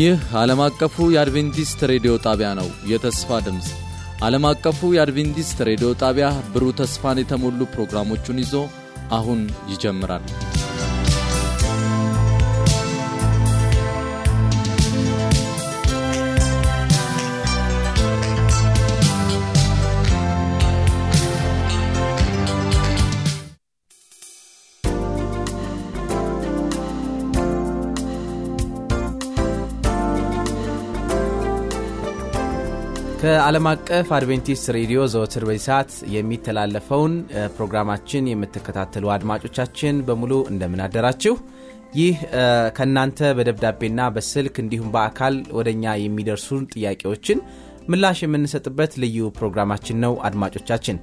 ይህ ዓለም አቀፉ የአድቬንቲስት ሬዲዮ ጣቢያ ነው። የተስፋ ድምፅ ዓለም አቀፉ የአድቬንቲስት ሬዲዮ ጣቢያ ብሩህ ተስፋን የተሞሉ ፕሮግራሞቹን ይዞ አሁን ይጀምራል። ከዓለም አቀፍ አድቬንቲስት ሬዲዮ ዘወትር በዚህ ሰዓት የሚተላለፈውን ፕሮግራማችን የምትከታተሉ አድማጮቻችን በሙሉ እንደምን አደራችሁ። ይህ ከእናንተ በደብዳቤና በስልክ እንዲሁም በአካል ወደ እኛ የሚደርሱን ጥያቄዎችን ምላሽ የምንሰጥበት ልዩ ፕሮግራማችን ነው። አድማጮቻችን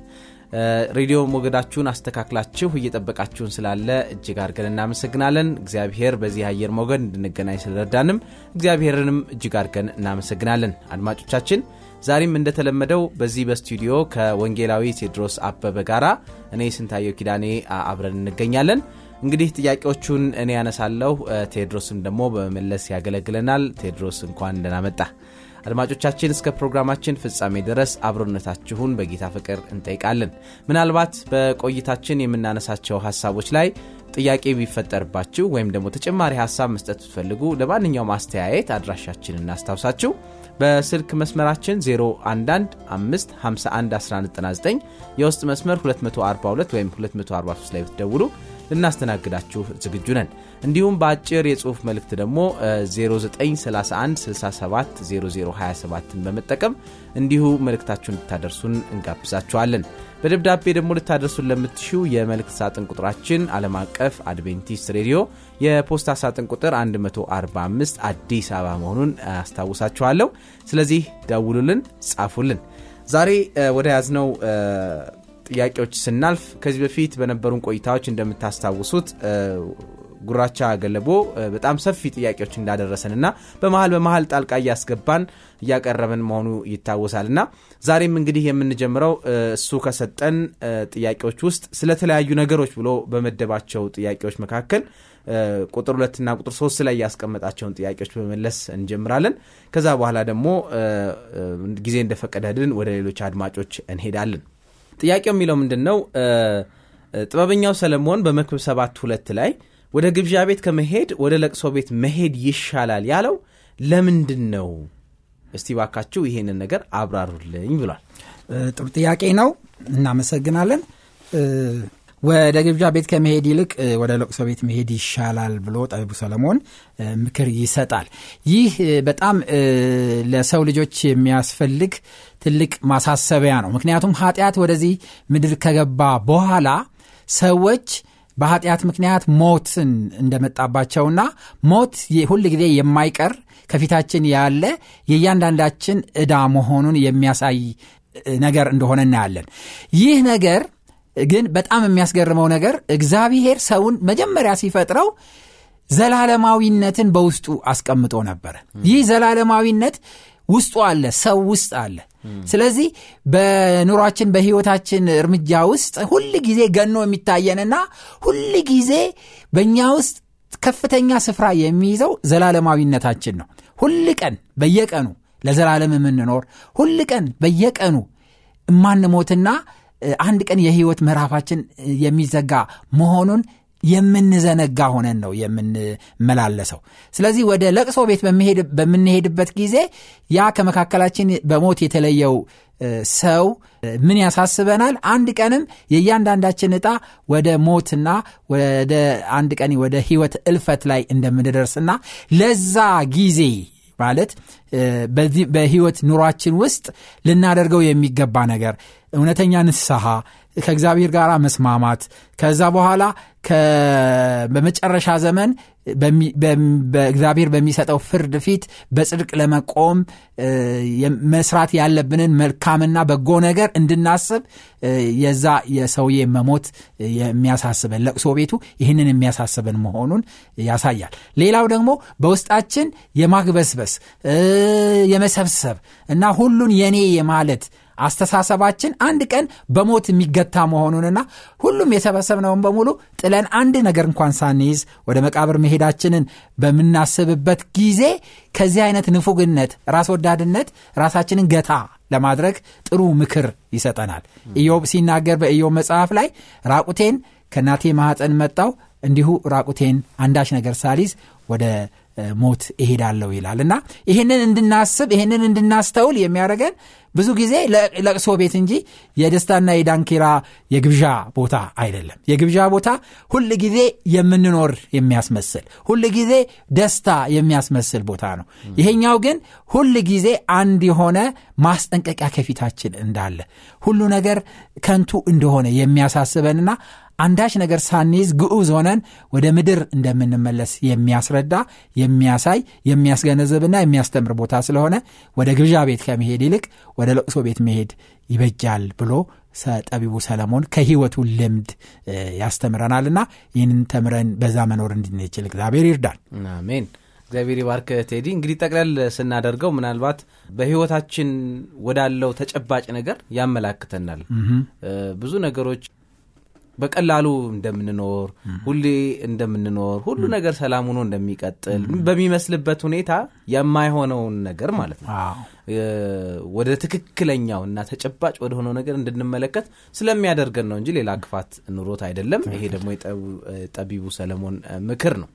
ሬዲዮ ሞገዳችሁን አስተካክላችሁ እየጠበቃችሁን ስላለ እጅግ አድርገን እናመሰግናለን። እግዚአብሔር በዚህ አየር ሞገድ እንድንገናኝ ስለረዳንም እግዚአብሔርንም እጅግ አድርገን እናመሰግናለን። አድማጮቻችን ዛሬም እንደተለመደው በዚህ በስቱዲዮ ከወንጌላዊ ቴድሮስ አበበ ጋራ እኔ ስንታየው ኪዳኔ አብረን እንገኛለን። እንግዲህ ጥያቄዎቹን እኔ ያነሳለሁ፣ ቴድሮስም ደግሞ በመመለስ ያገለግለናል። ቴድሮስ እንኳን እንደናመጣ መጣ። አድማጮቻችን እስከ ፕሮግራማችን ፍጻሜ ድረስ አብሮነታችሁን በጌታ ፍቅር እንጠይቃለን። ምናልባት በቆይታችን የምናነሳቸው ሀሳቦች ላይ ጥያቄ ቢፈጠርባችሁ ወይም ደግሞ ተጨማሪ ሀሳብ መስጠት ብትፈልጉ ለማንኛውም አስተያየት አድራሻችን እናስታውሳችሁ በስልክ መስመራችን 011551199 የውስጥ መስመር 242 ወይም 243 ላይ ብትደውሉ ልናስተናግዳችሁ ዝግጁ ነን። እንዲሁም በአጭር የጽሑፍ መልእክት ደግሞ 0931670027ን በመጠቀም እንዲሁ መልእክታችሁን ልታደርሱን እንጋብዛችኋለን። በደብዳቤ ደግሞ ልታደርሱን ለምትሽው የመልእክት ሳጥን ቁጥራችን ዓለም አቀፍ አድቬንቲስት ሬዲዮ የፖስታ ሳጥን ቁጥር 145 አዲስ አበባ መሆኑን አስታውሳችኋለሁ። ስለዚህ ደውሉልን፣ ጻፉልን። ዛሬ ወደ ያዝነው ጥያቄዎች ስናልፍ ከዚህ በፊት በነበሩን ቆይታዎች እንደምታስታውሱት ጉራቻ ገለቦ በጣም ሰፊ ጥያቄዎች እንዳደረሰን እና በመሀል በመሀል ጣልቃ እያስገባን እያቀረብን መሆኑ ይታወሳል ና ዛሬም እንግዲህ የምንጀምረው እሱ ከሰጠን ጥያቄዎች ውስጥ ስለተለያዩ ነገሮች ብሎ በመደባቸው ጥያቄዎች መካከል ቁጥር ሁለትና ቁጥር ሶስት ላይ ያስቀመጣቸውን ጥያቄዎች በመለስ እንጀምራለን። ከዛ በኋላ ደግሞ ጊዜ እንደፈቀደልን ወደ ሌሎች አድማጮች እንሄዳለን። ጥያቄው የሚለው ምንድን ነው? ጥበበኛው ሰለሞን በመክብብ ሰባት ሁለት ላይ ወደ ግብዣ ቤት ከመሄድ ወደ ለቅሶ ቤት መሄድ ይሻላል ያለው ለምንድን ነው? እስቲ ባካችሁ ይሄንን ነገር አብራሩልኝ ብሏል። ጥሩ ጥያቄ ነው። እናመሰግናለን። ወደ ግብዣ ቤት ከመሄድ ይልቅ ወደ ለቅሶ ቤት መሄድ ይሻላል ብሎ ጠቢቡ ሰለሞን ምክር ይሰጣል። ይህ በጣም ለሰው ልጆች የሚያስፈልግ ትልቅ ማሳሰቢያ ነው። ምክንያቱም ኃጢአት ወደዚህ ምድር ከገባ በኋላ ሰዎች በኃጢአት ምክንያት ሞትን እንደመጣባቸውና ሞት ሁል ጊዜ የማይቀር ከፊታችን ያለ የእያንዳንዳችን ዕዳ መሆኑን የሚያሳይ ነገር እንደሆነ እናያለን። ይህ ነገር ግን በጣም የሚያስገርመው ነገር እግዚአብሔር ሰውን መጀመሪያ ሲፈጥረው ዘላለማዊነትን በውስጡ አስቀምጦ ነበረ። ይህ ዘላለማዊነት ውስጡ አለ፣ ሰው ውስጥ አለ። ስለዚህ በኑሯችን በህይወታችን እርምጃ ውስጥ ሁል ጊዜ ገኖ የሚታየንና ሁል ጊዜ በእኛ ውስጥ ከፍተኛ ስፍራ የሚይዘው ዘላለማዊነታችን ነው። ሁል ቀን በየቀኑ ለዘላለም የምንኖር ሁል ቀን በየቀኑ እማንሞትና አንድ ቀን የህይወት ምዕራፋችን የሚዘጋ መሆኑን የምንዘነጋ ሆነን ነው የምንመላለሰው። ስለዚህ ወደ ለቅሶ ቤት በምንሄድበት ጊዜ ያ ከመካከላችን በሞት የተለየው ሰው ምን ያሳስበናል? አንድ ቀንም የእያንዳንዳችን እጣ ወደ ሞትና ወደ አንድ ቀን ወደ ህይወት እልፈት ላይ እንደምንደርስና ለዛ ጊዜ ማለት በህይወት ኑሯችን ውስጥ ልናደርገው የሚገባ ነገር እውነተኛ ንስሐ ከእግዚአብሔር ጋር መስማማት ከዛ በኋላ በመጨረሻ ዘመን በእግዚአብሔር በሚሰጠው ፍርድ ፊት በጽድቅ ለመቆም መስራት ያለብንን መልካምና በጎ ነገር እንድናስብ የዛ የሰውዬ መሞት የሚያሳስበን ለቅሶ ቤቱ ይህንን የሚያሳስበን መሆኑን ያሳያል ሌላው ደግሞ በውስጣችን የማግበስበስ የመሰብሰብ እና ሁሉን የኔ የማለት አስተሳሰባችን አንድ ቀን በሞት የሚገታ መሆኑንና ሁሉም የሰበሰብነውን በሙሉ ጥለን አንድ ነገር እንኳን ሳንይዝ ወደ መቃብር መሄዳችንን በምናስብበት ጊዜ ከዚህ አይነት ንፉግነት፣ ራስ ወዳድነት ራሳችንን ገታ ለማድረግ ጥሩ ምክር ይሰጠናል። ኢዮብ ሲናገር በኢዮብ መጽሐፍ ላይ ራቁቴን ከእናቴ ማኅፀን መጣው እንዲሁ ራቁቴን አንዳች ነገር ሳሊዝ ወደ ሞት እሄዳለሁ ይላል እና ይህንን እንድናስብ ይህንን እንድናስተውል የሚያደርገን ብዙ ጊዜ ለቅሶ ቤት እንጂ የደስታና የዳንኪራ የግብዣ ቦታ አይደለም። የግብዣ ቦታ ሁል ጊዜ የምንኖር የሚያስመስል ሁል ጊዜ ደስታ የሚያስመስል ቦታ ነው። ይሄኛው ግን ሁል ጊዜ አንድ የሆነ ማስጠንቀቂያ ከፊታችን እንዳለ ሁሉ ነገር ከንቱ እንደሆነ የሚያሳስበንና አንዳች ነገር ሳንይዝ ግዑዝ ሆነን ወደ ምድር እንደምንመለስ የሚያስረዳ የሚያሳይ የሚያስገነዝብና የሚያስተምር ቦታ ስለሆነ ወደ ግብዣ ቤት ከመሄድ ይልቅ ወደ ለቅሶ ቤት መሄድ ይበጃል ብሎ ጠቢቡ ሰለሞን ከህይወቱ ልምድ ያስተምረናልና ይህንን ተምረን በዛ መኖር እንድንችል እግዚአብሔር ይርዳል አሜን እግዚአብሔር ይባርክ ቴዲ እንግዲህ ጠቅለል ስናደርገው ምናልባት በህይወታችን ወዳለው ተጨባጭ ነገር ያመላክተናል ብዙ ነገሮች በቀላሉ እንደምንኖር ሁሌ እንደምንኖር ሁሉ ነገር ሰላም ሆኖ እንደሚቀጥል በሚመስልበት ሁኔታ የማይሆነውን ነገር ማለት ነው ወደ ትክክለኛው እና ተጨባጭ ወደሆነው ነገር እንድንመለከት ስለሚያደርገን ነው እንጂ ሌላ ክፋት ኑሮት አይደለም። ይሄ ደግሞ የጠቢቡ ሰለሞን ምክር ነው።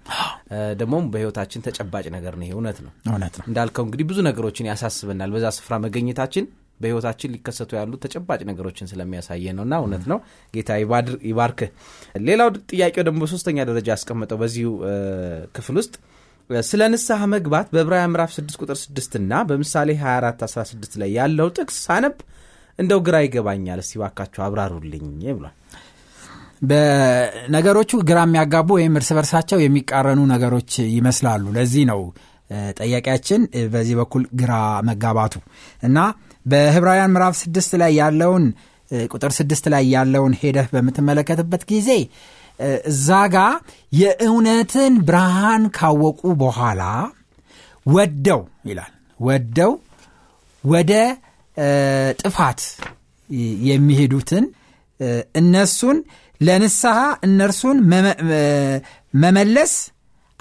ደግሞም በህይወታችን ተጨባጭ ነገር ነው። ይሄ እውነት እውነት ነው እንዳልከው እንግዲህ ብዙ ነገሮችን ያሳስበናል። በዛ ስፍራ መገኘታችን በህይወታችን ሊከሰቱ ያሉ ተጨባጭ ነገሮችን ስለሚያሳየ ነውና እውነት ነው። ጌታ ይባርክ ሌላው ጥያቄው ደግሞ በሶስተኛ ደረጃ ያስቀመጠው በዚሁ ክፍል ውስጥ ስለ ንስሐ መግባት በብራያ ምዕራፍ 6 ቁጥር 6 እና በምሳሌ 24 16 ላይ ያለው ጥቅስ ሳነብ እንደው ግራ ይገባኛል። እስቲ ባካቸው አብራሩልኝ ብሏል። በነገሮቹ ግራ የሚያጋቡ ወይም እርስ በርሳቸው የሚቃረኑ ነገሮች ይመስላሉ። ለዚህ ነው ጠያቂያችን በዚህ በኩል ግራ መጋባቱ እና በህብራውያን ምዕራፍ ስድስት ላይ ያለውን ቁጥር ስድስት ላይ ያለውን ሄደህ በምትመለከትበት ጊዜ እዛ ጋ የእውነትን ብርሃን ካወቁ በኋላ ወደው ይላል ወደው ወደ ጥፋት የሚሄዱትን እነሱን ለንስሐ እነርሱን መመለስ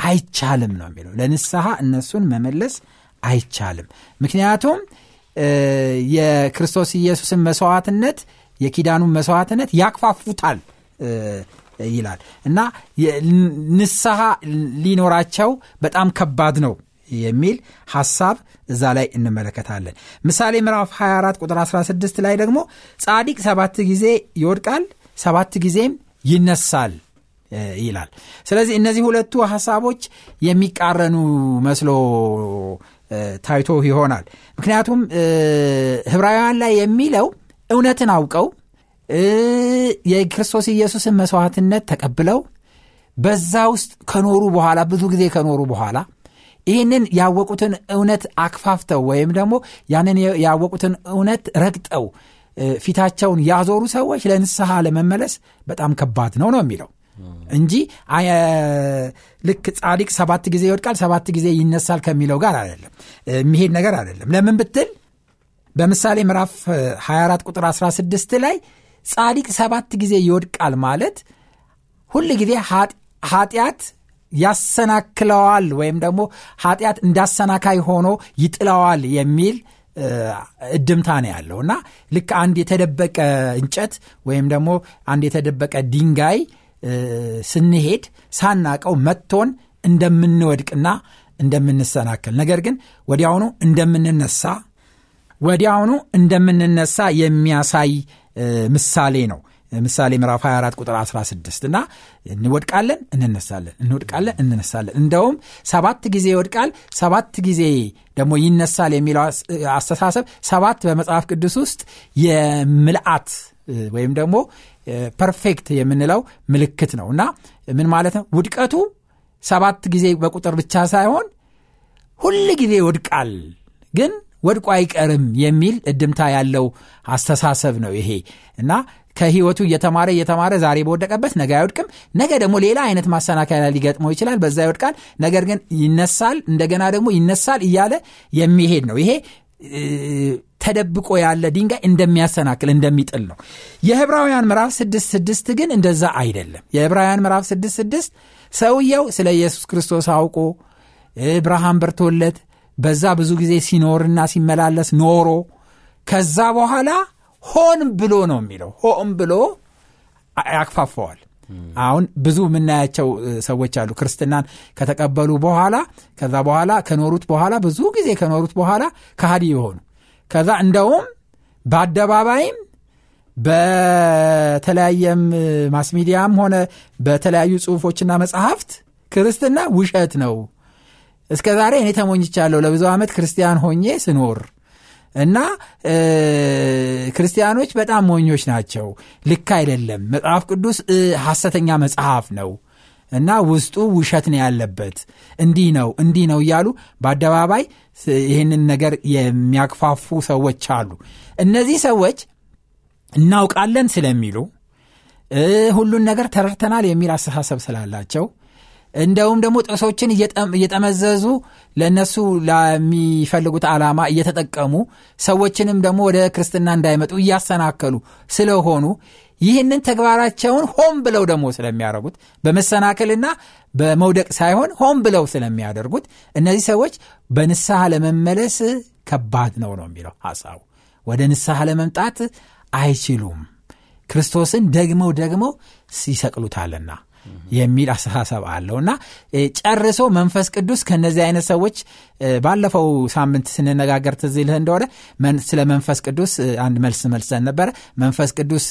አይቻልም ነው የሚለው ለንስሐ እነሱን መመለስ አይቻልም ምክንያቱም የክርስቶስ ኢየሱስን መስዋዕትነት የኪዳኑን መስዋዕትነት ያክፋፉታል ይላል እና ንስሐ ሊኖራቸው በጣም ከባድ ነው የሚል ሐሳብ እዛ ላይ እንመለከታለን ምሳሌ ምዕራፍ 24 ቁጥር 16 ላይ ደግሞ ጻዲቅ ሰባት ጊዜ ይወድቃል ሰባት ጊዜም ይነሳል ይላል። ስለዚህ እነዚህ ሁለቱ ሀሳቦች የሚቃረኑ መስሎ ታይቶ ይሆናል። ምክንያቱም ህብራውያን ላይ የሚለው እውነትን አውቀው የክርስቶስ ኢየሱስን መስዋዕትነት ተቀብለው በዛ ውስጥ ከኖሩ በኋላ ብዙ ጊዜ ከኖሩ በኋላ ይህንን ያወቁትን እውነት አክፋፍተው ወይም ደግሞ ያንን ያወቁትን እውነት ረግጠው ፊታቸውን ያዞሩ ሰዎች ለንስሐ ለመመለስ በጣም ከባድ ነው ነው የሚለው እንጂ ልክ ጻድቅ ሰባት ጊዜ ይወድቃል ሰባት ጊዜ ይነሳል ከሚለው ጋር አይደለም የሚሄድ ነገር አይደለም ለምን ብትል በምሳሌ ምዕራፍ 24 ቁጥር 16 ላይ ጻድቅ ሰባት ጊዜ ይወድቃል ማለት ሁል ጊዜ ኃጢአት ያሰናክለዋል ወይም ደግሞ ኃጢአት እንዳሰናካይ ሆኖ ይጥለዋል የሚል እድምታ ነው ያለው እና ልክ አንድ የተደበቀ እንጨት ወይም ደግሞ አንድ የተደበቀ ድንጋይ ስንሄድ ሳናቀው መጥቶን እንደምንወድቅና እንደምንሰናከል ነገር ግን ወዲያውኑ እንደምንነሳ ወዲያውኑ እንደምንነሳ የሚያሳይ ምሳሌ ነው ምሳሌ ምዕራፍ 24 ቁጥር 16 እና እንወድቃለን እንነሳለን እንወድቃለን እንነሳለን እንደውም ሰባት ጊዜ ይወድቃል ሰባት ጊዜ ደግሞ ይነሳል የሚለው አስተሳሰብ ሰባት በመጽሐፍ ቅዱስ ውስጥ የምልአት ወይም ደግሞ ፐርፌክት የምንለው ምልክት ነው እና ምን ማለት ነው ውድቀቱ ሰባት ጊዜ በቁጥር ብቻ ሳይሆን ሁል ጊዜ ወድቃል ግን ወድቆ አይቀርም የሚል እድምታ ያለው አስተሳሰብ ነው ይሄ እና ከህይወቱ እየተማረ እየተማረ ዛሬ በወደቀበት ነገ አይወድቅም ነገ ደግሞ ሌላ አይነት ማሰናከያ ሊገጥመው ይችላል በዛ ይወድቃል ነገር ግን ይነሳል እንደገና ደግሞ ይነሳል እያለ የሚሄድ ነው ይሄ ተደብቆ ያለ ድንጋይ እንደሚያሰናክል እንደሚጥል ነው። የህብራውያን ምዕራፍ ስድስት ስድስት ግን እንደዛ አይደለም። የህብራውያን ምዕራፍ ስድስት ስድስት ሰውየው ስለ ኢየሱስ ክርስቶስ አውቆ ብርሃን በርቶለት በዛ ብዙ ጊዜ ሲኖርና ሲመላለስ ኖሮ ከዛ በኋላ ሆን ብሎ ነው የሚለው። ሆን ብሎ ያክፋፈዋል። አሁን ብዙ የምናያቸው ሰዎች አሉ። ክርስትናን ከተቀበሉ በኋላ ከዛ በኋላ ከኖሩት በኋላ ብዙ ጊዜ ከኖሩት በኋላ ከሃዲ የሆኑ ከዛ እንደውም በአደባባይም በተለያየም ማስሚዲያም ሆነ በተለያዩ ጽሁፎችና መጽሐፍት ክርስትና ውሸት ነው እስከ ዛሬ እኔ ተሞኝቻለሁ ለብዙ ዓመት ክርስቲያን ሆኜ ስኖር እና ክርስቲያኖች በጣም ሞኞች ናቸው ልክ አይደለም መጽሐፍ ቅዱስ ሐሰተኛ መጽሐፍ ነው እና ውስጡ ውሸት ነው ያለበት እንዲህ ነው እንዲህ ነው እያሉ በአደባባይ ይህንን ነገር የሚያክፋፉ ሰዎች አሉ። እነዚህ ሰዎች እናውቃለን ስለሚሉ ሁሉን ነገር ተረድተናል የሚል አስተሳሰብ ስላላቸው እንደውም ደግሞ ጥቅሶችን እየጠመዘዙ ለእነሱ ለሚፈልጉት ዓላማ እየተጠቀሙ ሰዎችንም ደግሞ ወደ ክርስትና እንዳይመጡ እያሰናከሉ ስለሆኑ ይህንን ተግባራቸውን ሆን ብለው ደግሞ ስለሚያደርጉት በመሰናከልና በመውደቅ ሳይሆን ሆን ብለው ስለሚያደርጉት እነዚህ ሰዎች በንስሐ ለመመለስ ከባድ ነው ነው የሚለው ሐሳቡ። ወደ ንስሐ ለመምጣት አይችሉም፣ ክርስቶስን ደግመው ደግመው ይሰቅሉታልና የሚል አስተሳሰብ አለው እና ጨርሶ መንፈስ ቅዱስ ከነዚህ አይነት ሰዎች ባለፈው ሳምንት ስንነጋገር ትዝ እንደሆነ ስለ መንፈስ ቅዱስ አንድ መልስ መልሰን ነበረ መንፈስ ቅዱስ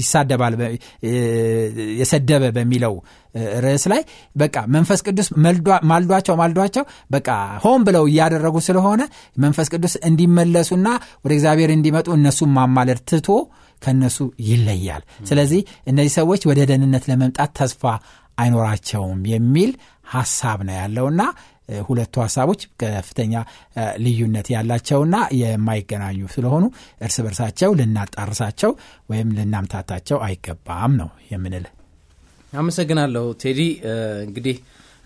ይሳደባል የሰደበ በሚለው ርዕስ ላይ በቃ መንፈስ ቅዱስ ማልዷቸው ማልዷቸው በቃ ሆን ብለው እያደረጉ ስለሆነ መንፈስ ቅዱስ እንዲመለሱና ወደ እግዚአብሔር እንዲመጡ እነሱን ማማለድ ትቶ ከነሱ ይለያል። ስለዚህ እነዚህ ሰዎች ወደ ደህንነት ለመምጣት ተስፋ አይኖራቸውም የሚል ሀሳብ ነው ያለውና ሁለቱ ሀሳቦች ከፍተኛ ልዩነት ያላቸውና የማይገናኙ ስለሆኑ እርስ በርሳቸው ልናጣርሳቸው ወይም ልናምታታቸው አይገባም ነው የምንል። አመሰግናለሁ ቴዲ። እንግዲህ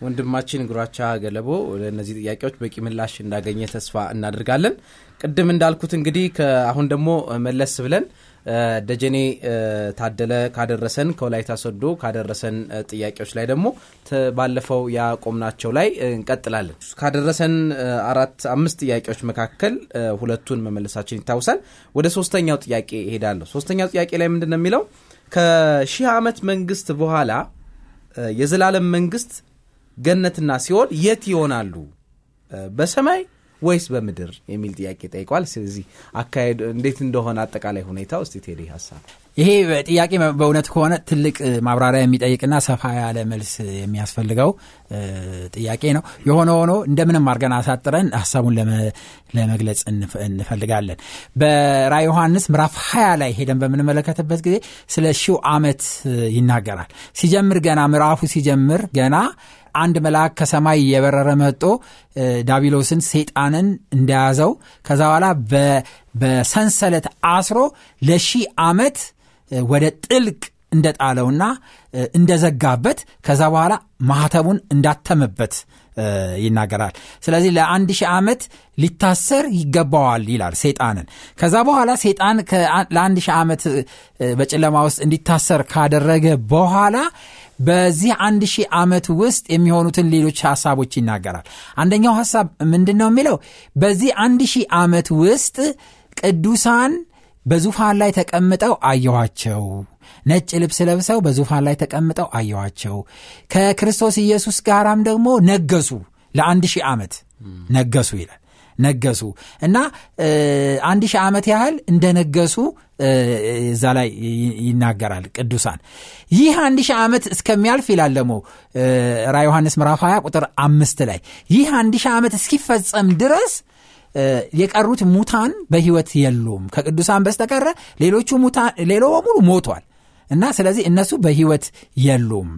ወንድማችን እግሯቻ ገለቦ ለእነዚህ ጥያቄዎች በቂ ምላሽ እንዳገኘ ተስፋ እናደርጋለን። ቅድም እንዳልኩት እንግዲህ አሁን ደግሞ መለስ ብለን ደጀኔ ታደለ ካደረሰን ከወላይታ ሶዶ ካደረሰን ጥያቄዎች ላይ ደግሞ ባለፈው ያቆምናቸው ላይ እንቀጥላለን። ካደረሰን አራት አምስት ጥያቄዎች መካከል ሁለቱን መመለሳችን ይታወሳል። ወደ ሶስተኛው ጥያቄ ይሄዳለሁ ሶስተኛው ጥያቄ ላይ ምንድን ነው የሚለው ከሺህ ዓመት መንግስት በኋላ የዘላለም መንግስት ገነትና ሲሆን የት ይሆናሉ? በሰማይ ወይስ በምድር የሚል ጥያቄ ጠይቋል። ስለዚህ አካሄዱ እንዴት እንደሆነ አጠቃላይ ሁኔታ ውስጥ ቴዲ ሀሳብ ይሄ ጥያቄ በእውነት ከሆነ ትልቅ ማብራሪያ የሚጠይቅና ሰፋ ያለ መልስ የሚያስፈልገው ጥያቄ ነው። የሆነ ሆኖ እንደምንም አድርገን አሳጥረን ሀሳቡን ለመግለጽ እንፈልጋለን። በራ ዮሐንስ ምዕራፍ ሀያ ላይ ሄደን በምንመለከትበት ጊዜ ስለ ሺው ዓመት ይናገራል። ሲጀምር ገና ምዕራፉ ሲጀምር ገና አንድ መልአክ ከሰማይ እየበረረ መጦ ዳቢሎስን ሴጣንን እንደያዘው ከዛ በኋላ በሰንሰለት አስሮ ለሺህ ዓመት ወደ ጥልቅ እንደጣለውና እንደዘጋበት ከዛ በኋላ ማህተቡን እንዳተመበት ይናገራል። ስለዚህ ለአንድ ሺህ ዓመት ሊታሰር ይገባዋል ይላል ሴጣንን። ከዛ በኋላ ሴጣን ለአንድ ሺህ ዓመት በጨለማ ውስጥ እንዲታሰር ካደረገ በኋላ በዚህ አንድ ሺህ ዓመት ውስጥ የሚሆኑትን ሌሎች ሀሳቦች ይናገራል። አንደኛው ሀሳብ ምንድን ነው የሚለው በዚህ አንድ ሺህ ዓመት ውስጥ ቅዱሳን በዙፋን ላይ ተቀምጠው አየኋቸው። ነጭ ልብስ ለብሰው በዙፋን ላይ ተቀምጠው አየኋቸው። ከክርስቶስ ኢየሱስ ጋራም ደግሞ ነገሱ፣ ለአንድ ሺህ ዓመት ነገሱ ይላል ነገሱ እና አንድ ሺህ ዓመት ያህል እንደነገሱ እዛ ላይ ይናገራል ቅዱሳን ይህ አንድ ሺህ ዓመት እስከሚያልፍ ይላል ደግሞ ራ ዮሐንስ ምራፍ 20 ቁጥር አምስት ላይ ይህ አንድ ሺህ ዓመት እስኪፈጸም ድረስ የቀሩት ሙታን በህይወት የሉም ከቅዱሳን በስተቀረ ሌሎቹ ሙታን ሌሎ በሙሉ ሞቷል እና ስለዚህ እነሱ በህይወት የሉም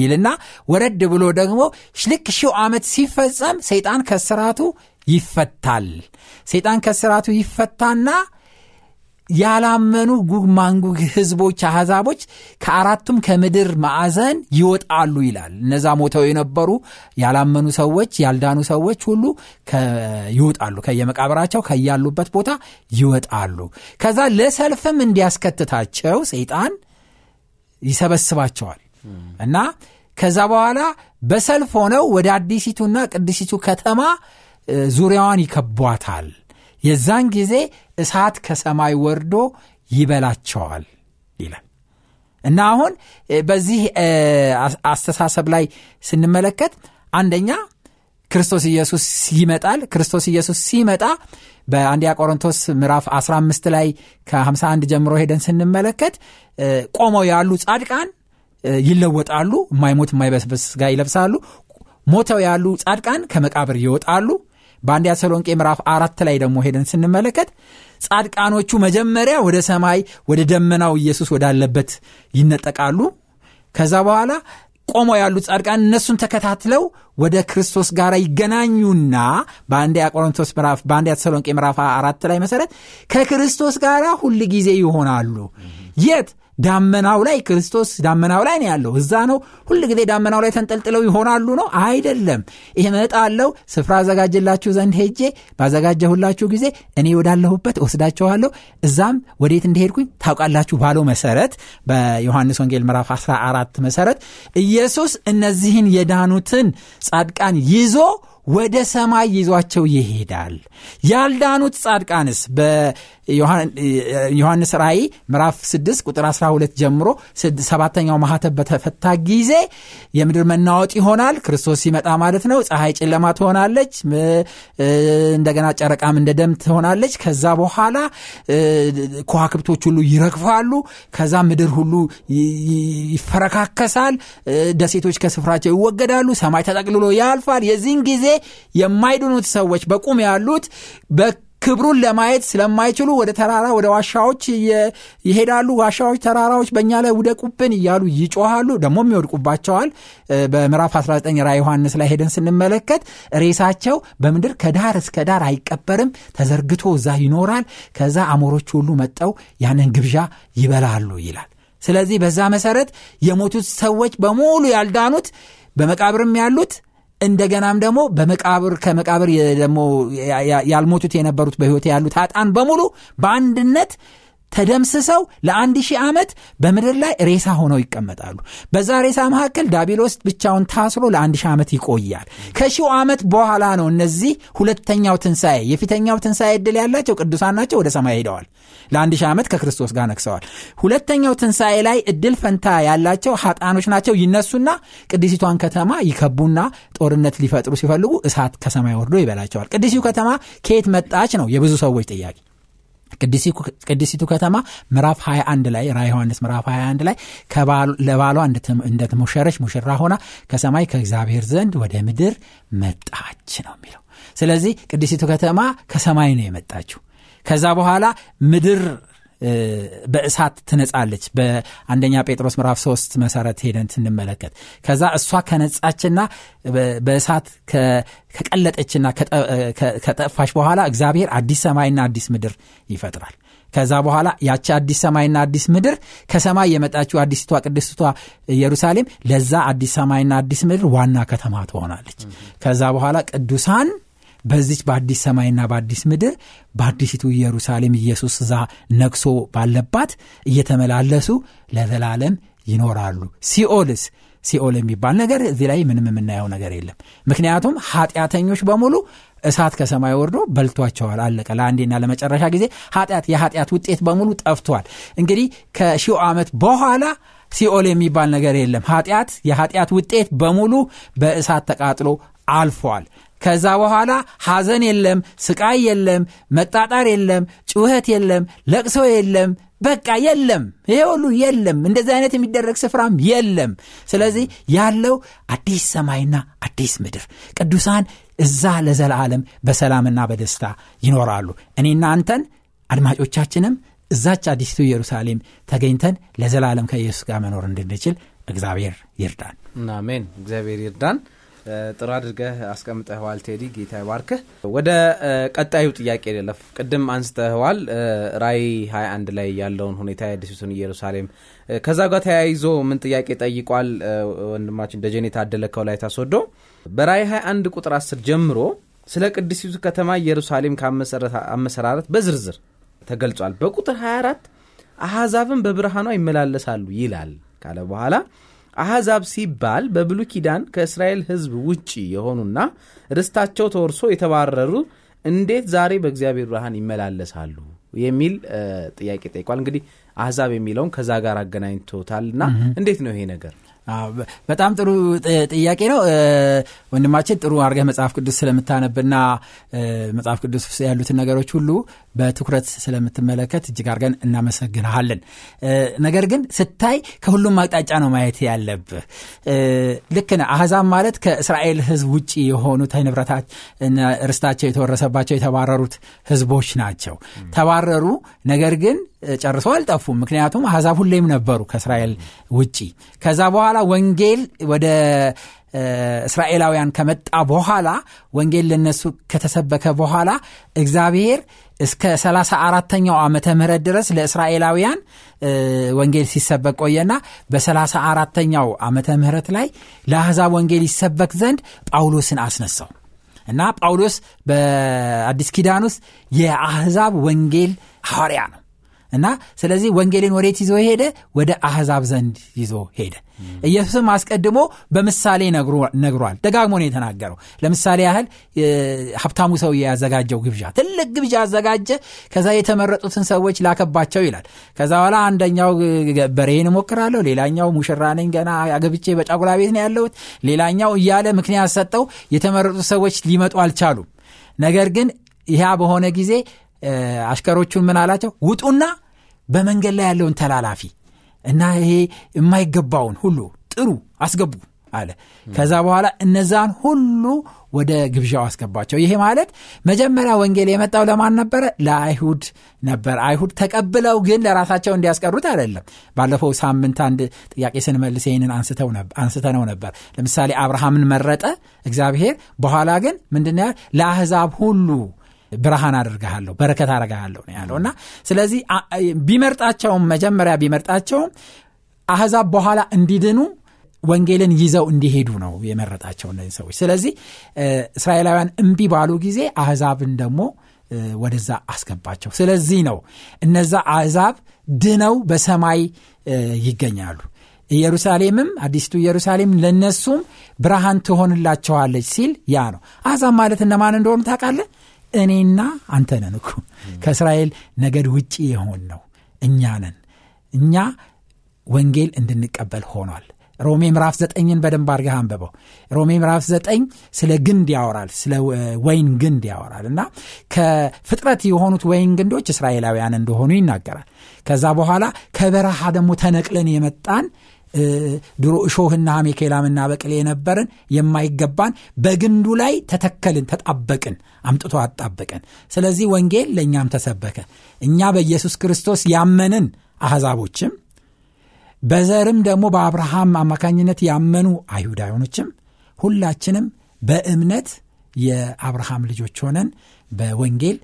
ይልና ወረድ ብሎ ደግሞ ልክ ሺው ዓመት ሲፈጸም ሰይጣን ከስራቱ ይፈታል ሰይጣን ከስራቱ ይፈታና ያላመኑ ጉግ ማንጉግ ህዝቦች አሕዛቦች ከአራቱም ከምድር ማዕዘን ይወጣሉ ይላል። እነዛ ሞተው የነበሩ ያላመኑ ሰዎች፣ ያልዳኑ ሰዎች ሁሉ ይወጣሉ፣ ከየመቃብራቸው ከያሉበት ቦታ ይወጣሉ። ከዛ ለሰልፍም እንዲያስከትታቸው ሰይጣን ይሰበስባቸዋል እና ከዛ በኋላ በሰልፍ ሆነው ወደ አዲሲቱና ቅድሲቱ ከተማ ዙሪያዋን ይከቧታል የዛን ጊዜ እሳት ከሰማይ ወርዶ ይበላቸዋል ይላል እና አሁን በዚህ አስተሳሰብ ላይ ስንመለከት አንደኛ ክርስቶስ ኢየሱስ ይመጣል ክርስቶስ ኢየሱስ ሲመጣ በአንድያ ቆሮንቶስ ምዕራፍ 15 ላይ ከ51 ጀምሮ ሄደን ስንመለከት ቆመው ያሉ ጻድቃን ይለወጣሉ የማይሞት የማይበስበስ ጋር ይለብሳሉ ሞተው ያሉ ጻድቃን ከመቃብር ይወጣሉ በአንዲያ ተሰሎንቄ ምዕራፍ አራት ላይ ደግሞ ሄደን ስንመለከት ጻድቃኖቹ መጀመሪያ ወደ ሰማይ ወደ ደመናው ኢየሱስ ወዳለበት ይነጠቃሉ ከዛ በኋላ ቆመው ያሉት ጻድቃን እነሱን ተከታትለው ወደ ክርስቶስ ጋር ይገናኙና በአንዲያ ቆሮንቶስ ምዕራፍ በአንዲያ ተሰሎንቄ ምዕራፍ አራት ላይ መሰረት ከክርስቶስ ጋር ሁል ጊዜ ይሆናሉ የት ዳመናው ላይ ክርስቶስ ዳመናው ላይ ነው ያለው። እዛ ነው ሁል ጊዜ ዳመናው ላይ ተንጠልጥለው ይሆናሉ ነው አይደለም። እመጣለሁ፣ ስፍራ አዘጋጅላችሁ ዘንድ ሄጄ ባዘጋጀሁላችሁ ጊዜ እኔ ወዳለሁበት ወስዳችኋለሁ፣ እዛም ወዴት እንደሄድኩኝ ታውቃላችሁ ባለው መሰረት በዮሐንስ ወንጌል ምዕራፍ 14 መሰረት ኢየሱስ እነዚህን የዳኑትን ጻድቃን ይዞ ወደ ሰማይ ይዟቸው ይሄዳል። ያልዳኑት ጻድቃንስ ዮሐንስ ራእይ ምዕራፍ 6 ቁጥር 12 ጀምሮ ሰባተኛው ማህተብ በተፈታ ጊዜ የምድር መናወጥ ይሆናል ክርስቶስ ሲመጣ ማለት ነው ፀሐይ ጨለማ ትሆናለች እንደገና ጨረቃም እንደ ደም ትሆናለች ከዛ በኋላ ከዋክብቶች ሁሉ ይረግፋሉ ከዛ ምድር ሁሉ ይፈረካከሳል ደሴቶች ከስፍራቸው ይወገዳሉ ሰማይ ተጠቅልሎ ያልፋል የዚህን ጊዜ የማይድኑት ሰዎች በቁም ያሉት ክብሩን ለማየት ስለማይችሉ ወደ ተራራ ወደ ዋሻዎች ይሄዳሉ። ዋሻዎች፣ ተራራዎች በእኛ ላይ ውደቁብን እያሉ ይጮሃሉ። ደግሞ የሚወድቁባቸዋል በምዕራፍ 19 ራ ዮሐንስ ላይ ሄደን ስንመለከት ሬሳቸው በምድር ከዳር እስከ ዳር አይቀበርም፣ ተዘርግቶ እዛ ይኖራል። ከዛ አሞሮች ሁሉ መጠው ያንን ግብዣ ይበላሉ ይላል። ስለዚህ በዛ መሰረት የሞቱት ሰዎች በሙሉ ያልዳኑት በመቃብርም ያሉት እንደገናም ደግሞ በመቃብር ከመቃብር ደግሞ ያልሞቱት የነበሩት በህይወት ያሉት አጣን በሙሉ በአንድነት ተደምስሰው ለአንድ ሺህ ዓመት በምድር ላይ ሬሳ ሆነው ይቀመጣሉ። በዛ ሬሳ መካከል ዳቢሎስ ብቻውን ታስሮ ለአንድ ሺህ ዓመት ይቆያል። ከሺው ዓመት በኋላ ነው እነዚህ ሁለተኛው ትንሣኤ የፊተኛው ትንሣኤ እድል ያላቸው ቅዱሳን ናቸው። ወደ ሰማይ ሄደዋል። ለአንድ ሺህ ዓመት ከክርስቶስ ጋር ነግሰዋል። ሁለተኛው ትንሣኤ ላይ እድል ፈንታ ያላቸው ሀጣኖች ናቸው። ይነሱና ቅዲሲቷን ከተማ ይከቡና ጦርነት ሊፈጥሩ ሲፈልጉ እሳት ከሰማይ ወርዶ ይበላቸዋል። ቅዲሲቱ ከተማ ከየት መጣች ነው የብዙ ሰዎች ጥያቄ። ቅድሲቱ ከተማ ምዕራፍ 21 ላይ ራ ዮሐንስ ምዕራፍ 21 ላይ ለባሏ እንደተሞሸረች ሙሽራ ሆና ከሰማይ ከእግዚአብሔር ዘንድ ወደ ምድር መጣች ነው የሚለው ስለዚህ ቅድሲቱ ከተማ ከሰማይ ነው የመጣችው ከዛ በኋላ ምድር በእሳት ትነጻለች። በአንደኛ ጴጥሮስ ምዕራፍ 3 መሰረት ሄደን ስንመለከት ከዛ እሷ ከነጻችና በእሳት ከቀለጠችና ከጠፋች በኋላ እግዚአብሔር አዲስ ሰማይና አዲስ ምድር ይፈጥራል። ከዛ በኋላ ያቺ አዲስ ሰማይና አዲስ ምድር ከሰማይ የመጣችው አዲስቷ ቅድስቷ ኢየሩሳሌም ለዛ አዲስ ሰማይና አዲስ ምድር ዋና ከተማ ትሆናለች። ከዛ በኋላ ቅዱሳን በዚች በአዲስ ሰማይና በአዲስ ምድር በአዲሲቱ ኢየሩሳሌም ኢየሱስ እዛ ነግሶ ባለባት እየተመላለሱ ለዘላለም ይኖራሉ ሲኦልስ ሲኦል የሚባል ነገር እዚህ ላይ ምንም የምናየው ነገር የለም ምክንያቱም ኃጢአተኞች በሙሉ እሳት ከሰማይ ወርዶ በልቷቸዋል አለቀ ለአንዴና ለመጨረሻ ጊዜ ኃጢአት የኃጢአት ውጤት በሙሉ ጠፍቷል እንግዲህ ከሺው ዓመት በኋላ ሲኦል የሚባል ነገር የለም ኃጢአት የኃጢአት ውጤት በሙሉ በእሳት ተቃጥሎ አልፏል ከዛ በኋላ ሐዘን የለም፣ ስቃይ የለም፣ መጣጣር የለም፣ ጩኸት የለም፣ ለቅሶ የለም። በቃ የለም፣ ይሄ ሁሉ የለም። እንደዚህ አይነት የሚደረግ ስፍራም የለም። ስለዚህ ያለው አዲስ ሰማይና አዲስ ምድር ቅዱሳን እዛ ለዘላለም በሰላምና በደስታ ይኖራሉ። እኔና አንተን አድማጮቻችንም እዛች አዲስቱ ኢየሩሳሌም ተገኝተን ለዘላለም ከኢየሱስ ጋር መኖር እንድንችል እግዚአብሔር ይርዳን። አሜን። እግዚአብሔር ይርዳን። ጥሩ አድርገህ አስቀምጠህዋል ቴዲ ጌታ ይባርክህ። ወደ ቀጣዩ ጥያቄ ለፍ ቅድም አንስተህዋል ራእይ 21 ላይ ያለውን ሁኔታ የአዲሲቱን ኢየሩሳሌም ከዛ ጋር ተያይዞ ምን ጥያቄ ጠይቋል ወንድማችን ደጀኔ ታደለ ከወላይታ ሶዶ በራእይ 21 ቁጥር 10 ጀምሮ ስለ ቅድስቱ ከተማ ኢየሩሳሌም ከአመሰራረት በዝርዝር ተገልጿል። በቁጥር 24 አሕዛብን በብርሃኗ ይመላለሳሉ ይላል ካለ በኋላ አሕዛብ ሲባል በብሉ ኪዳን ከእስራኤል ሕዝብ ውጪ የሆኑና ርስታቸው ተወርሶ የተባረሩ እንዴት ዛሬ በእግዚአብሔር ብርሃን ይመላለሳሉ የሚል ጥያቄ ጠይቋል። እንግዲህ አሕዛብ የሚለውን ከዛ ጋር አገናኝቶታልና እንዴት ነው ይሄ ነገር? በጣም ጥሩ ጥያቄ ነው ወንድማችን። ጥሩ አድርገህ መጽሐፍ ቅዱስ ስለምታነብና መጽሐፍ ቅዱስ ያሉትን ነገሮች ሁሉ በትኩረት ስለምትመለከት እጅግ አርገን እናመሰግንሃለን። ነገር ግን ስታይ ከሁሉም አቅጣጫ ነው ማየት ያለብህ። ልክ አህዛብ ማለት ከእስራኤል ህዝብ ውጭ የሆኑት ንብረታች ርስታቸው የተወረሰባቸው የተባረሩት ህዝቦች ናቸው። ተባረሩ፣ ነገር ግን ጨርሶ አልጠፉም። ምክንያቱም አህዛብ ሁሌም ነበሩ ከእስራኤል ውጪ። ከዛ በኋላ ወንጌል ወደ እስራኤላውያን ከመጣ በኋላ ወንጌል ለነሱ ከተሰበከ በኋላ እግዚአብሔር እስከ 34ተኛው ዓመተ ምህረት ድረስ ለእስራኤላውያን ወንጌል ሲሰበክ ቆየና በ34ተኛው ዓመተ ምህረት ላይ ለአሕዛብ ወንጌል ይሰበክ ዘንድ ጳውሎስን አስነሳው እና ጳውሎስ በአዲስ ኪዳን ውስጥ የአሕዛብ ወንጌል ሐዋርያ ነው እና ስለዚህ ወንጌልን ወዴት ይዞ ሄደ ወደ አህዛብ ዘንድ ይዞ ሄደ ኢየሱስም አስቀድሞ በምሳሌ ነግሯል ደጋግሞ ነው የተናገረው ለምሳሌ ያህል ሀብታሙ ሰው ያዘጋጀው ግብዣ ትልቅ ግብዣ አዘጋጀ ከዛ የተመረጡትን ሰዎች ላከባቸው ይላል ከዛ በኋላ አንደኛው በሬን እሞክራለሁ ሌላኛው ሙሽራ ነኝ ገና አገብቼ በጫጉላ ቤት ነው ያለሁት ሌላኛው እያለ ምክንያት ሰጠው የተመረጡት ሰዎች ሊመጡ አልቻሉም ነገር ግን ይህ በሆነ ጊዜ አሽከሮቹን ምን አላቸው ውጡና በመንገድ ላይ ያለውን ተላላፊ እና ይሄ የማይገባውን ሁሉ ጥሩ አስገቡ አለ። ከዛ በኋላ እነዛን ሁሉ ወደ ግብዣው አስገባቸው። ይሄ ማለት መጀመሪያ ወንጌል የመጣው ለማን ነበረ? ለአይሁድ ነበር። አይሁድ ተቀብለው ግን ለራሳቸው እንዲያስቀሩት አይደለም። ባለፈው ሳምንት አንድ ጥያቄ ስንመልስ ይህንን አንስተነው ነበር። ለምሳሌ አብርሃምን መረጠ እግዚአብሔር፣ በኋላ ግን ምንድን ለአህዛብ ሁሉ ብርሃን አድርግሃለሁ፣ በረከት አደርግሃለሁ ነው ያለው እና ስለዚህ ቢመርጣቸውም መጀመሪያ ቢመርጣቸውም አህዛብ በኋላ እንዲድኑ ወንጌልን ይዘው እንዲሄዱ ነው የመረጣቸው እነዚህ ሰዎች። ስለዚህ እስራኤላውያን እምቢ ባሉ ጊዜ አህዛብን ደግሞ ወደዛ አስገባቸው። ስለዚህ ነው እነዛ አህዛብ ድነው በሰማይ ይገኛሉ። ኢየሩሳሌምም አዲስቱ ኢየሩሳሌም ለነሱም ብርሃን ትሆንላቸዋለች ሲል ያ ነው። አሕዛብ ማለት እነማን እንደሆኑ ታውቃለህ? እኔና አንተ ነን እኮ ከእስራኤል ነገድ ውጪ የሆን ነው እኛ ነን እኛ ወንጌል እንድንቀበል ሆኗል ሮሜ ምዕራፍ ዘጠኝን በደንብ አርገህ አንበበው ሮሜ ምዕራፍ ዘጠኝ ስለ ግንድ ያወራል ስለ ወይን ግንድ ያወራል እና ከፍጥረት የሆኑት ወይን ግንዶች እስራኤላውያን እንደሆኑ ይናገራል ከዛ በኋላ ከበረሃ ደግሞ ተነቅለን የመጣን ድሮ እሾህና ሜኬላምና በቅል የነበርን የማይገባን በግንዱ ላይ ተተከልን፣ ተጣበቅን፣ አምጥቶ አጣበቀን። ስለዚህ ወንጌል ለእኛም ተሰበከ። እኛ በኢየሱስ ክርስቶስ ያመንን አሕዛቦችም በዘርም ደግሞ በአብርሃም አማካኝነት ያመኑ አይሁዳውያኖችም ሁላችንም በእምነት የአብርሃም ልጆች ሆነን በወንጌል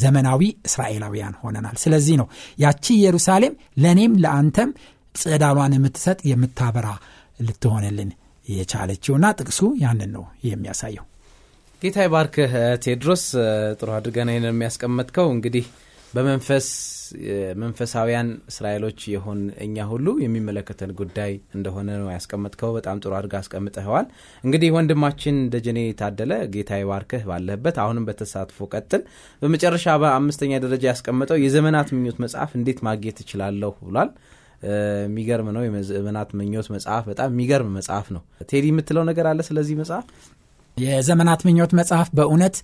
ዘመናዊ እስራኤላውያን ሆነናል። ስለዚህ ነው ያቺ ኢየሩሳሌም ለእኔም ለአንተም ጽዕዳሏን የምትሰጥ የምታበራ ልትሆንልን የቻለችውና ጥቅሱ ያንን ነው የሚያሳየው። ጌታ ባርክህ ቴድሮስ፣ ጥሩ አድርገና ይህን የሚያስቀመጥከው እንግዲህ በመንፈስ መንፈሳዊያን እስራኤሎች የሆን እኛ ሁሉ የሚመለከተን ጉዳይ እንደሆነ ነው ያስቀምጥከው በጣም ጥሩ አድርጋ አስቀምጠኸዋል። እንግዲህ ወንድማችን ደጀኔ ታደለ ጌታ ባርክህ ባለህበት አሁንም በተሳትፎ ቀጥል። በመጨረሻ በአምስተኛ ደረጃ ያስቀመጠው የዘመናት ምኞት መጽሐፍ እንዴት ማግኘት እችላለሁ ብሏል። የሚገርም ነው። የዘመናት ምኞት መጽሐፍ በጣም የሚገርም መጽሐፍ ነው። ቴዲ የምትለው ነገር አለ ስለዚህ መጽሐፍ? የዘመናት ምኞት መጽሐፍ በእውነት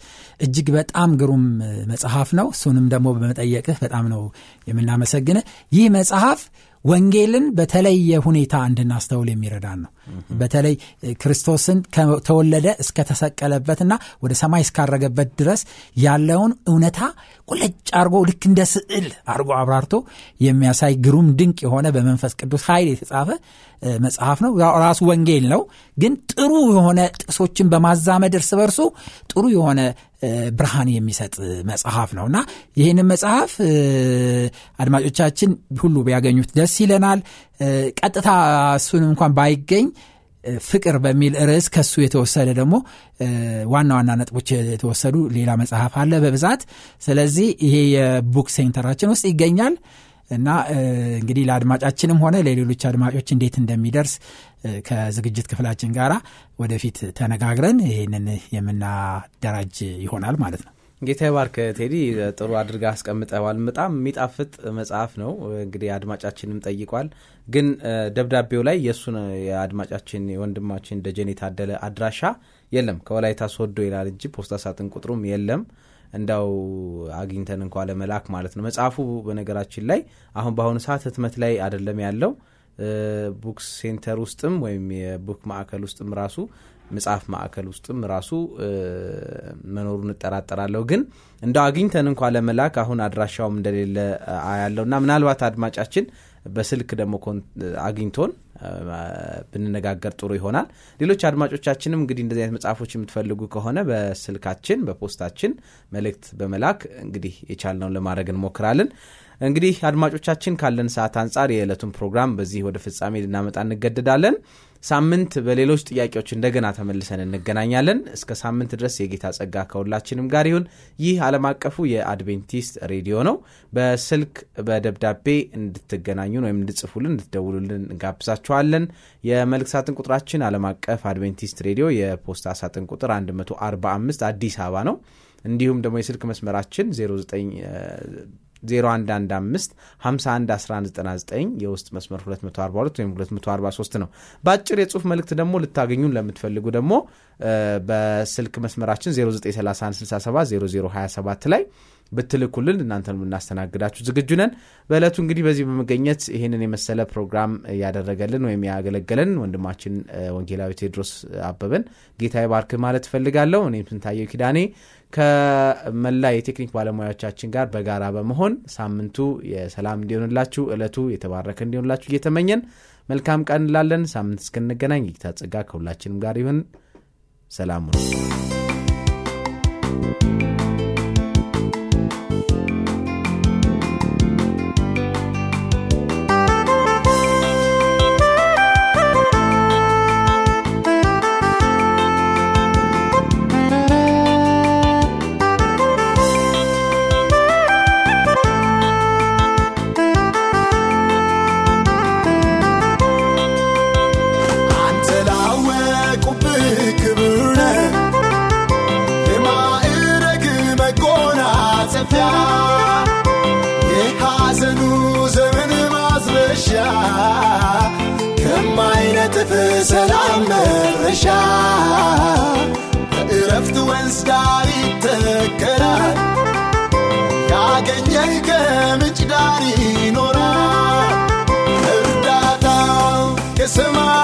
እጅግ በጣም ግሩም መጽሐፍ ነው። እሱንም ደግሞ በመጠየቅህ በጣም ነው የምናመሰግንህ። ይህ መጽሐፍ ወንጌልን በተለየ ሁኔታ እንድናስተውል የሚረዳን ነው። በተለይ ክርስቶስን ከተወለደ እስከተሰቀለበትና ወደ ሰማይ እስካረገበት ድረስ ያለውን እውነታ ቁለጭ አርጎ ልክ እንደ ስዕል አርጎ አብራርቶ የሚያሳይ ግሩም ድንቅ የሆነ በመንፈስ ቅዱስ ኃይል የተጻፈ መጽሐፍ ነው። ራሱ ወንጌል ነው። ግን ጥሩ የሆነ ጥቅሶችን በማዛመድ እርስ በርሱ ጥሩ የሆነ ብርሃን የሚሰጥ መጽሐፍ ነው እና ይህንን መጽሐፍ አድማጮቻችን ሁሉ ቢያገኙት ደስ ይለናል። ቀጥታ እሱንም እንኳን ባይገኝ ፍቅር በሚል ርዕስ ከሱ የተወሰደ ደግሞ ዋና ዋና ነጥቦች የተወሰዱ ሌላ መጽሐፍ አለ በብዛት ስለዚህ ይሄ የቡክ ሴንተራችን ውስጥ ይገኛል እና እንግዲህ ለአድማጫችንም ሆነ ለሌሎች አድማጮች እንዴት እንደሚደርስ ከዝግጅት ክፍላችን ጋር ወደፊት ተነጋግረን ይህንን የምናደራጅ ይሆናል ማለት ነው ጌታ ባርክ ቴዲ ጥሩ አድርጋ አስቀምጠዋል። በጣም የሚጣፍጥ መጽሐፍ ነው። እንግዲህ አድማጫችንም ጠይቋል። ግን ደብዳቤው ላይ የእሱን የአድማጫችን የወንድማችን ደጀኔ ታደለ አድራሻ የለም ከወላይታ ሶዶ ይላል እንጂ ፖስታ ሳጥን ቁጥሩም የለም። እንዳው አግኝተን እንኳ ለመላክ ማለት ነው። መጽሐፉ በነገራችን ላይ አሁን በአሁኑ ሰዓት ህትመት ላይ አይደለም ያለው ቡክ ሴንተር ውስጥም ወይም የቡክ ማዕከል ውስጥም ራሱ መጽሐፍ ማዕከል ውስጥም ራሱ መኖሩን እጠራጠራለሁ። ግን እንደው አግኝተን እንኳ ለመላክ አሁን አድራሻውም እንደሌለ አያለው እና ምናልባት አድማጫችን በስልክ ደግሞ አግኝቶን ብንነጋገር ጥሩ ይሆናል። ሌሎች አድማጮቻችንም እንግዲህ እንደዚህ አይነት መጽሐፎች የምትፈልጉ ከሆነ በስልካችን በፖስታችን መልእክት በመላክ እንግዲህ የቻልነውን ለማድረግ እንሞክራለን። እንግዲህ አድማጮቻችን ካለን ሰዓት አንጻር የዕለቱን ፕሮግራም በዚህ ወደ ፍጻሜ ልናመጣ እንገደዳለን። ሳምንት በሌሎች ጥያቄዎች እንደገና ተመልሰን እንገናኛለን። እስከ ሳምንት ድረስ የጌታ ጸጋ ከሁላችንም ጋር ይሁን። ይህ ዓለም አቀፉ የአድቬንቲስት ሬዲዮ ነው። በስልክ በደብዳቤ እንድትገናኙን ወይም እንድጽፉልን እንድትደውሉልን እንጋብዛችኋለን። የመልእክት ሳጥን ቁጥራችን ዓለም አቀፍ አድቬንቲስት ሬዲዮ የፖስታ ሳጥን ቁጥር 145 አዲስ አበባ ነው። እንዲሁም ደግሞ የስልክ መስመራችን 09 0115511199 የውስጥ መስመር 242 ወይም 243 ነው። በአጭር የጽሁፍ መልእክት ደግሞ ልታገኙን ለምትፈልጉ ደግሞ በስልክ መስመራችን 0931670027 ላይ ብትልኩልን እናንተን የምናስተናግዳችሁ ዝግጁ ነን። በዕለቱ እንግዲህ በዚህ በመገኘት ይህንን የመሰለ ፕሮግራም ያደረገልን ወይም ያገለገለን ወንድማችን ወንጌላዊ ቴድሮስ አበበን ጌታ ይባርክ ማለት እፈልጋለሁ። እኔም ስንታየው ኪዳኔ ከመላ የቴክኒክ ባለሙያዎቻችን ጋር በጋራ በመሆን ሳምንቱ የሰላም እንዲሆንላችሁ፣ እለቱ የተባረከ እንዲሆንላችሁ እየተመኘን መልካም ቀን እንላለን። ሳምንት እስክንገናኝ ጌታ ጸጋ ከሁላችንም ጋር ይሁን። ነው። Sema